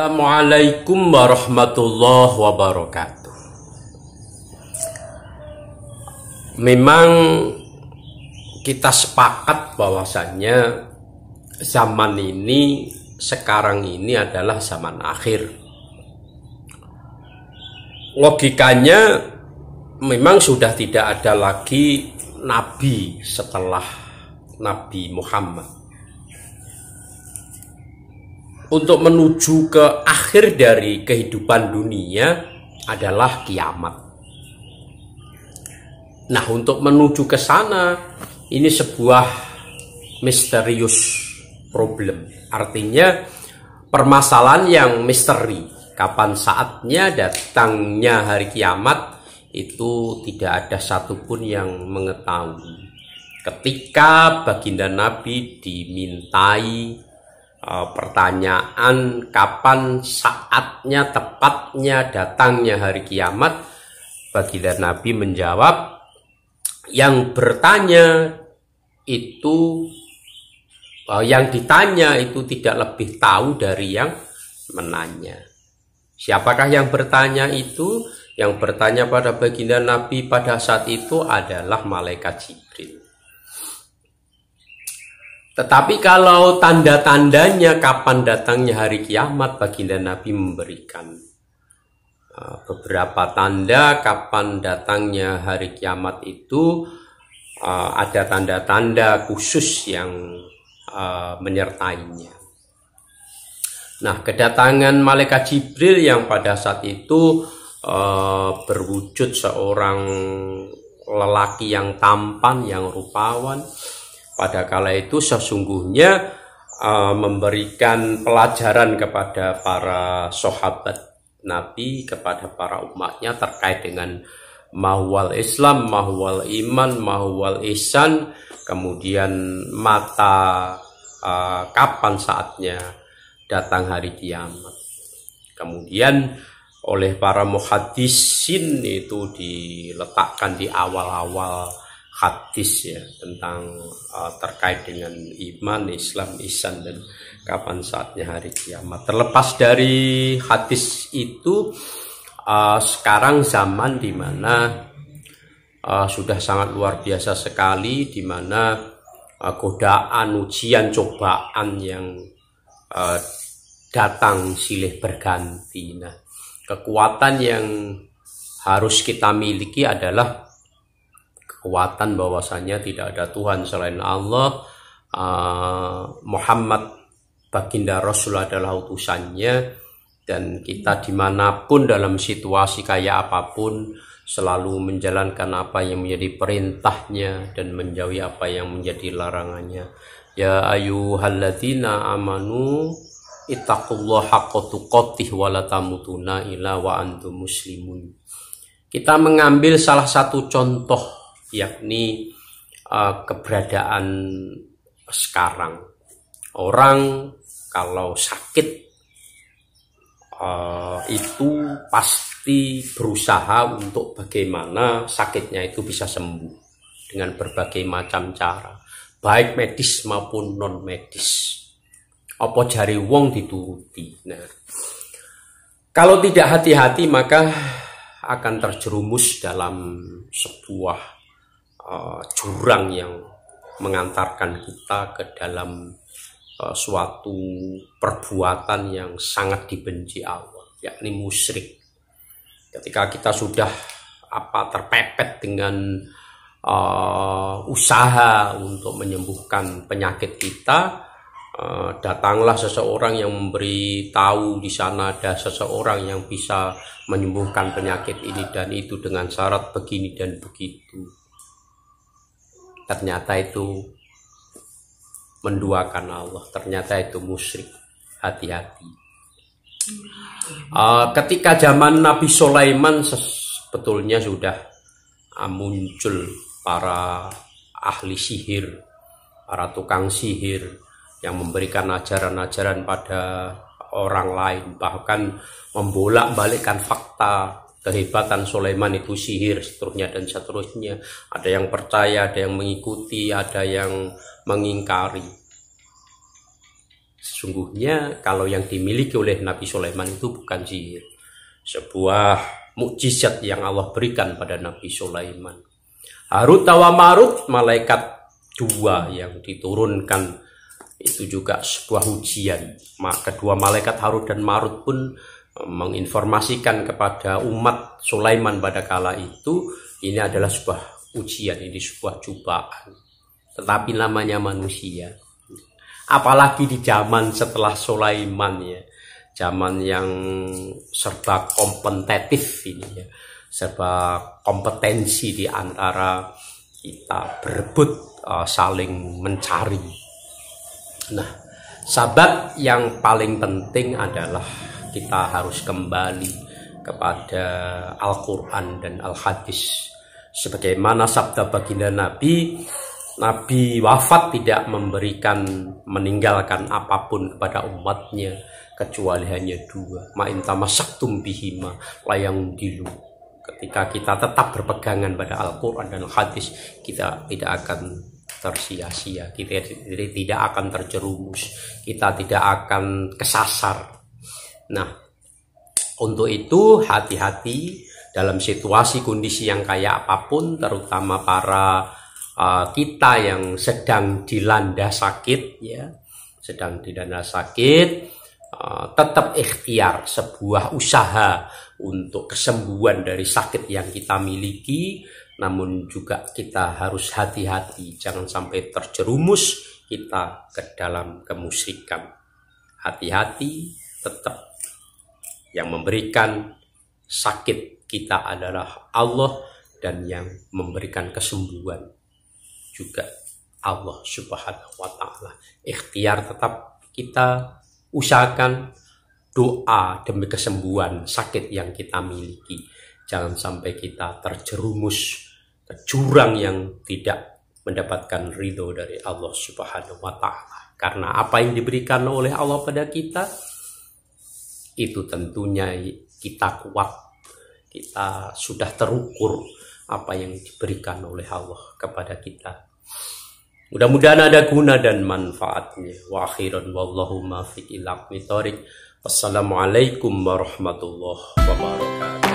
Assalamualaikum warahmatullahi wabarakatuh. Memang kita sepakat bahwasannya zaman ini sekarang ini adalah zaman akhir. Logikanya memang sudah tidak ada lagi nabi setelah Nabi Muhammad untuk menuju ke akhir dari kehidupan dunia adalah kiamat. Nah, untuk menuju ke sana ini sebuah misterius problem. Artinya permasalahan yang misteri. Kapan saatnya datangnya hari kiamat itu tidak ada satupun yang mengetahui. Ketika baginda Nabi dimintai Eh, pertanyaan kapan saatnya tepatnya datangnya hari kiamat baginda Nabi menjawab yang bertanya itu eh, yang ditanya itu tidak lebih tahu dari yang menanya siapakah yang bertanya itu yang bertanya pada baginda Nabi pada saat itu adalah malaikat Jibril tetapi kalau tanda-tandanya kapan datangnya hari kiamat, baginda Nabi memberikan e, beberapa tanda kapan datangnya hari kiamat itu e, ada tanda-tanda khusus yang e, menyertainya. Nah, kedatangan malaikat Jibril yang pada saat itu berwujud seorang lelaki yang tampan, yang rupawan, pada kala itu sesungguhnya uh, memberikan pelajaran kepada para sahabat Nabi, kepada para umatnya terkait dengan mahwal Islam, mahwal iman, mahwal ihsan, kemudian mata uh, kapan saatnya datang hari kiamat. Kemudian oleh para muhadisin itu diletakkan di awal-awal hadis ya tentang uh, terkait dengan iman, Islam, Isan dan kapan saatnya hari kiamat. Terlepas dari hadis itu uh, sekarang zaman dimana uh, sudah sangat luar biasa sekali dimana uh, godaan, ujian, cobaan yang uh, datang silih berganti. Nah, kekuatan yang harus kita miliki adalah kekuatan bahwasanya tidak ada Tuhan selain Allah uh, Muhammad baginda Rasul adalah utusannya dan kita dimanapun dalam situasi kaya apapun selalu menjalankan apa yang menjadi perintahnya dan menjauhi apa yang menjadi larangannya ya ayyuhalladzina amanu ittaqullaha haqqa tuqatih wa la antum muslimun kita mengambil salah satu contoh yakni uh, keberadaan sekarang. Orang kalau sakit uh, itu pasti berusaha untuk bagaimana sakitnya itu bisa sembuh dengan berbagai macam cara, baik medis maupun non medis. Apa jari wong dituruti. Nah, kalau tidak hati-hati maka akan terjerumus dalam sebuah uh, jurang yang mengantarkan kita ke dalam uh, suatu perbuatan yang sangat dibenci Allah, yakni musyrik. Ketika kita sudah apa terpepet dengan uh, usaha untuk menyembuhkan penyakit kita, uh, datanglah seseorang yang memberi tahu di sana ada seseorang yang bisa menyembuhkan penyakit ini dan itu dengan syarat begini dan begitu ternyata itu menduakan Allah ternyata itu musyrik hati-hati uh, ketika zaman Nabi Sulaiman sebetulnya sudah eh, muncul para ahli sihir para tukang sihir yang memberikan ajaran-ajaran pada orang lain bahkan membolak-balikkan fakta kehebatan Sulaiman itu sihir seterusnya dan seterusnya ada yang percaya ada yang mengikuti ada yang mengingkari sesungguhnya kalau yang dimiliki oleh Nabi Sulaiman itu bukan sihir sebuah mukjizat yang Allah berikan pada Nabi Sulaiman Harut tawa Marut malaikat dua yang diturunkan itu juga sebuah ujian kedua malaikat Harut dan Marut pun menginformasikan kepada umat Sulaiman pada kala itu ini adalah sebuah ujian, ini sebuah cobaan. Tetapi namanya manusia. Apalagi di zaman setelah Sulaiman ya, zaman yang serba kompetitif ini ya, serba kompetensi di antara kita berebut uh, saling mencari. Nah, sahabat yang paling penting adalah kita harus kembali kepada Al-Quran dan Al-Hadis sebagaimana sabda baginda Nabi Nabi wafat tidak memberikan meninggalkan apapun kepada umatnya kecuali hanya dua ma'intama saktum bihima layang dilu ketika kita tetap berpegangan pada Al-Quran dan al Hadis kita tidak akan tersia-sia kita tidak akan terjerumus kita tidak akan kesasar Nah, untuk itu hati-hati dalam situasi kondisi yang kayak apapun, terutama para uh, kita yang sedang dilanda sakit, ya, sedang dilanda sakit, uh, tetap ikhtiar sebuah usaha untuk kesembuhan dari sakit yang kita miliki, namun juga kita harus hati-hati, jangan sampai terjerumus kita ke dalam kemusikan Hati-hati tetap yang memberikan sakit kita adalah Allah dan yang memberikan kesembuhan juga Allah Subhanahu wa taala. Ikhtiar tetap kita usahakan doa demi kesembuhan sakit yang kita miliki. Jangan sampai kita terjerumus ke jurang yang tidak mendapatkan ridho dari Allah Subhanahu wa taala. Karena apa yang diberikan oleh Allah pada kita itu tentunya kita kuat kita sudah terukur apa yang diberikan oleh Allah kepada kita mudah-mudahan ada guna dan manfaatnya wa akhiran wallahu ma fi Wassalamualaikum warahmatullahi wabarakatuh